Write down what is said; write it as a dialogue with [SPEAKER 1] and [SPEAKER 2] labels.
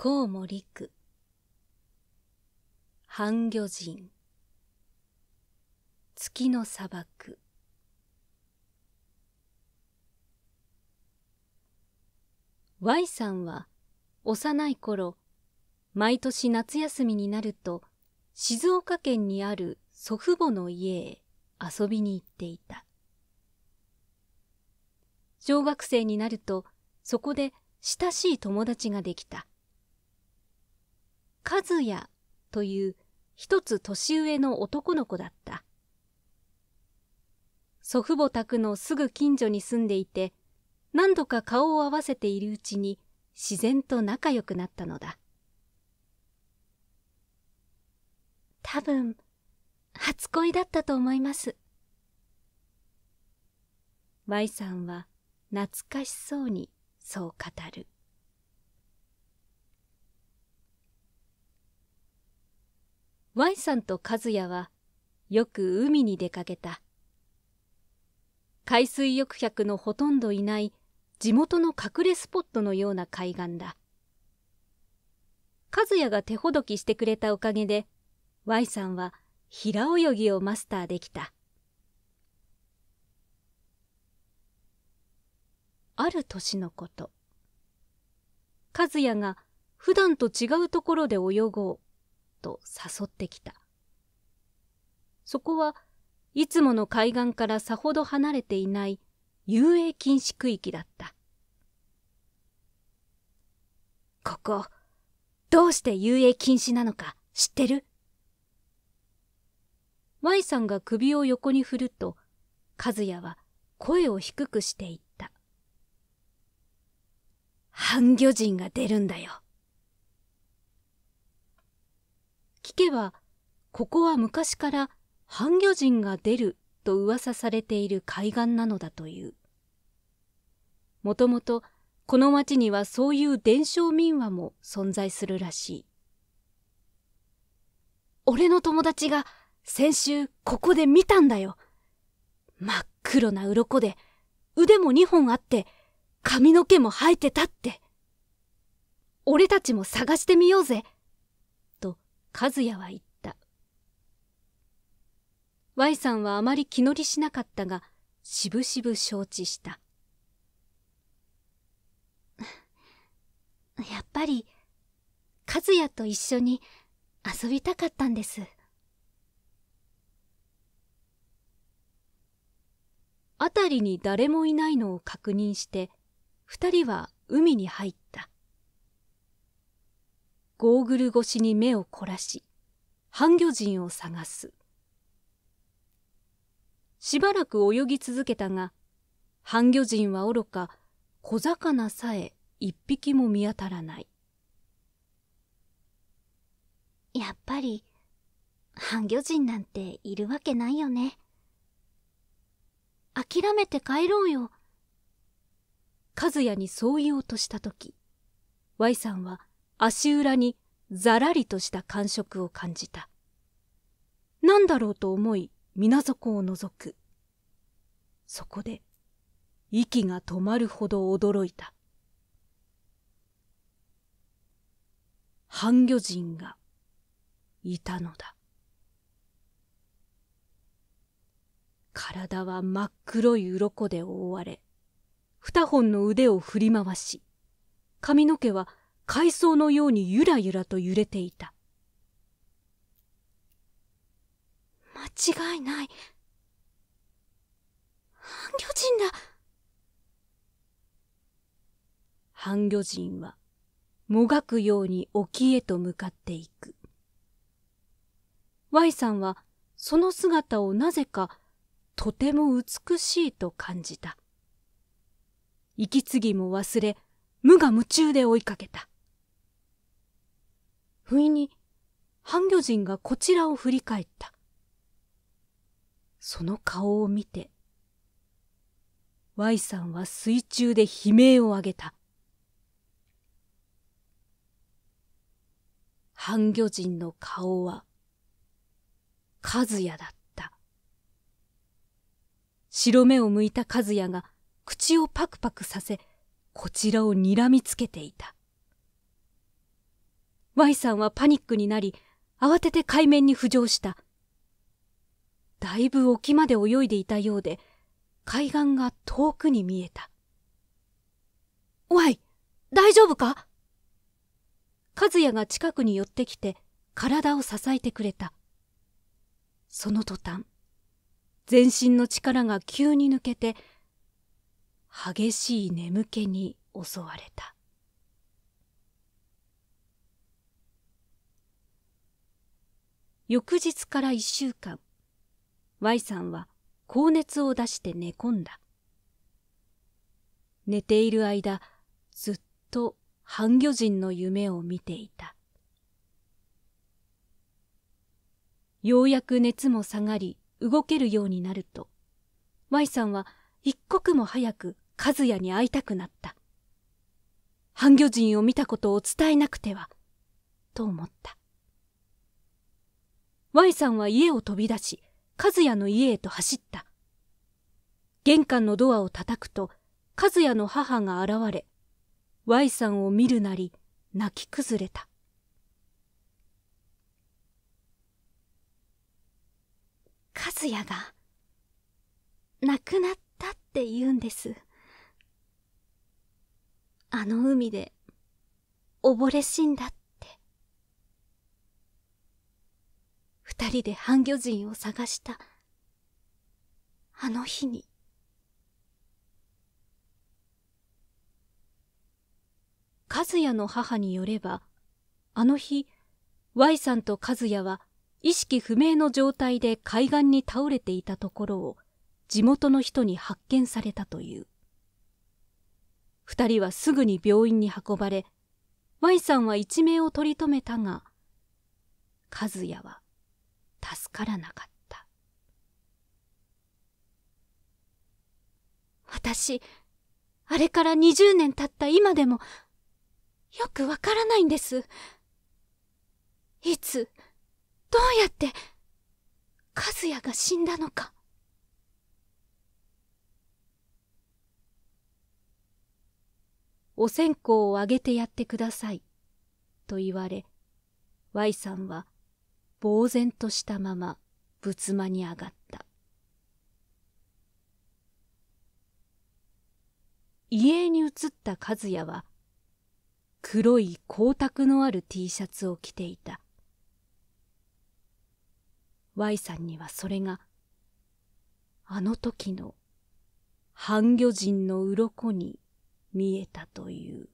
[SPEAKER 1] こうもりく。半魚人。月の砂漠。Y さんは幼い頃、毎年夏休みになると、静岡県にある祖父母の家へ遊びに行っていた。小学生になると、そこで親しい友達ができた。和也という一つ年上の男の子だった。祖父母宅のすぐ近所に住んでいて、何度か顔を合わせているうちに自然と仲良くなったのだ。多分、初恋だったと思います。舞さんは懐かしそうにそう語る。Y さんと和也はよく海に出かけた海水浴客のほとんどいない地元の隠れスポットのような海岸だ和也が手ほどきしてくれたおかげで Y さんは平泳ぎをマスターできたある年のこと和也が普段と違うところで泳ごうと誘ってきた。そこはいつもの海岸からさほど離れていない遊泳禁止区域だった。ここ、どうして遊泳禁止なのか知ってる ?Y さんが首を横に振ると、和也は声を低くしていった。半魚人が出るんだよ。けば、ここは昔から半魚人が出ると噂されている海岸なのだという。もともとこの町にはそういう伝承民話も存在するらしい。俺の友達が先週ここで見たんだよ。真っ黒な鱗で腕も2本あって髪の毛も生えてたって。俺たちも探してみようぜ。和也は言った Y さんはあまり気乗りしなかったがしぶしぶ承知した やっぱり和也と一緒に遊びたかったんです辺りに誰もいないのを確認して二人は海に入ったゴーグル越しに目を凝らし、半魚人を探す。しばらく泳ぎ続けたが、半魚人はおろか、小魚さえ一匹も見当たらない。やっぱり、半魚人なんているわけないよね。諦めて帰ろうよ。和也にそう言おうとしたとき、Y さんは足裏にざらりとした感触を感じた。なんだろうと思い、水底を覗く。そこで、息が止まるほど驚いた。半魚人が、いたのだ。体は真っ黒い鱗で覆われ、二本の腕を振り回し、髪の毛は海藻のようにゆらゆらと揺れていた。間違いない。半魚人だ。半魚人は、もがくように沖へと向かっていく。Y さんは、その姿をなぜか、とても美しいと感じた。息継ぎも忘れ、無我夢中で追いかけた。不意に、半魚人がこちらを振り返った。その顔を見て、Y さんは水中で悲鳴を上げた。半魚人の顔は、和也だった。白目を向いた和也が口をパクパクさせ、こちらを睨みつけていた。Y さんはパニックになり、慌てて海面に浮上した。だいぶ沖まで泳いでいたようで、海岸が遠くに見えた。Y、大丈夫か和也が近くに寄ってきて、体を支えてくれた。その途端、全身の力が急に抜けて、激しい眠気に襲われた。翌日から1週間、Y さんは高熱を出して寝込んだ。寝ている間、ずっと半魚人の夢を見ていた。ようやく熱も下がり、動けるようになると、Y さんは一刻も早く和也に会いたくなった。半魚人を見たことを伝えなくては、と思った。Y さんは家を飛び出し、和也の家へと走った。玄関のドアを叩くと、和也の母が現れ、Y さんを見るなり、泣き崩れた。和也が、亡くなったって言うんです。あの海で、溺れ死んだって。二人で半魚人を探したあの日に和也の母によればあの日 Y さんと和也は意識不明の状態で海岸に倒れていたところを地元の人に発見されたという2人はすぐに病院に運ばれ Y さんは一命を取り留めたが和也は助からなかった私あれから20年経った今でもよくわからないんですいつどうやって和也が死んだのかお線香をあげてやってくださいと言われ Y さんは呆然としたまま仏間に上がった。遺影に映った和也は、黒い光沢のある T シャツを着ていた。Y さんにはそれが、あの時の半魚人の鱗に見えたという。